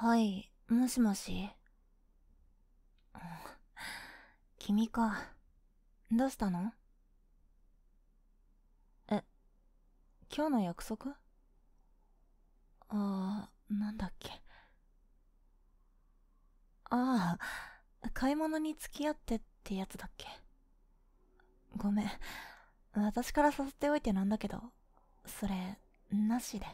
はい、もしもし。君か。どうしたのえ、今日の約束ああ、なんだっけ。ああ、買い物に付き合ってってやつだっけ。ごめん。私から誘っておいてなんだけど、それ、なしで。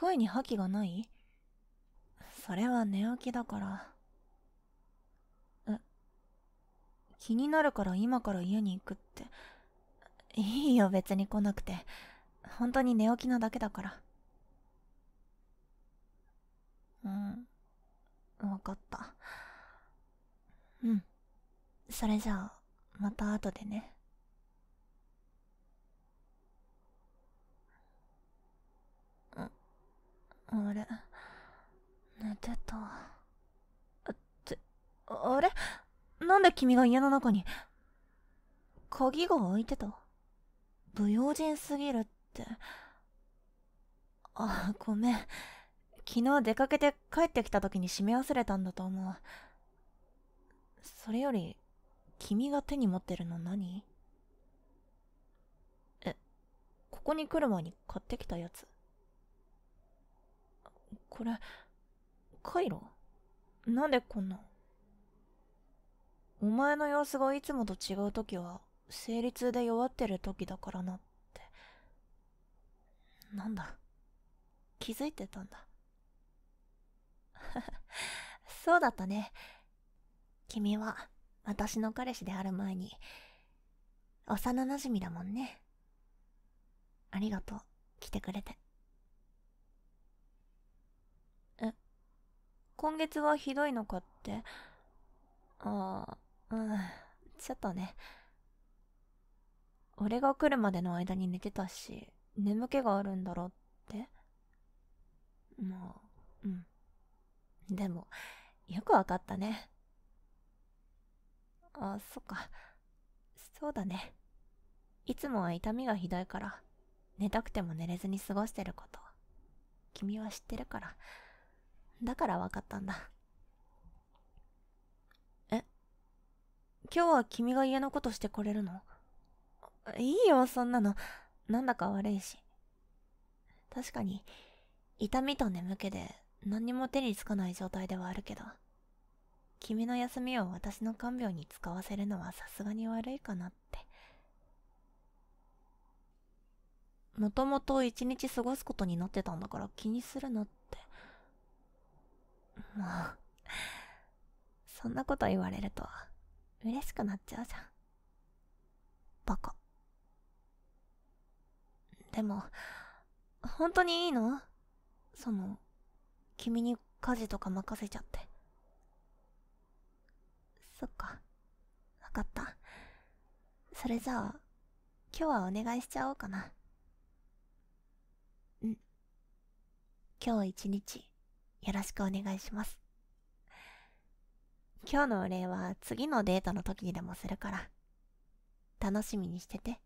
声に覇気がないそれは寝起きだからえ気になるから今から家に行くっていいよ別に来なくて本当に寝起きなだけだからうん分かったうんそれじゃあまた後でねあれ寝てたってあれなんで君が家の中に鍵が開いてた不用心すぎるってあごめん昨日出かけて帰ってきた時に閉め忘れたんだと思うそれより君が手に持ってるの何えここに来る前に買ってきたやつこれ、カイロなんでこんな。お前の様子がいつもと違う時は、生理痛で弱ってる時だからなって。なんだ。気づいてたんだ。そうだったね。君は、私の彼氏である前に、幼馴染だもんね。ありがとう、来てくれて。今月はひどいのかってああうんちょっとね俺が来るまでの間に寝てたし眠気があるんだろってまあうんでもよくわかったねあそっかそうだねいつもは痛みがひどいから寝たくても寝れずに過ごしてること君は知ってるからだからわかったんだ。え今日は君が家のことしてこれるのいいよ、そんなの。なんだか悪いし。確かに、痛みと眠気で何にも手につかない状態ではあるけど、君の休みを私の看病に使わせるのはさすがに悪いかなって。もともと一日過ごすことになってたんだから気にするなって。もうそんなこと言われると嬉しくなっちゃうじゃんバカでも本当にいいのその君に家事とか任せちゃってそっか分かったそれじゃあ今日はお願いしちゃおうかなうん今日一日よろしくお願いします。今日のお礼は次のデートの時にでもするから、楽しみにしてて。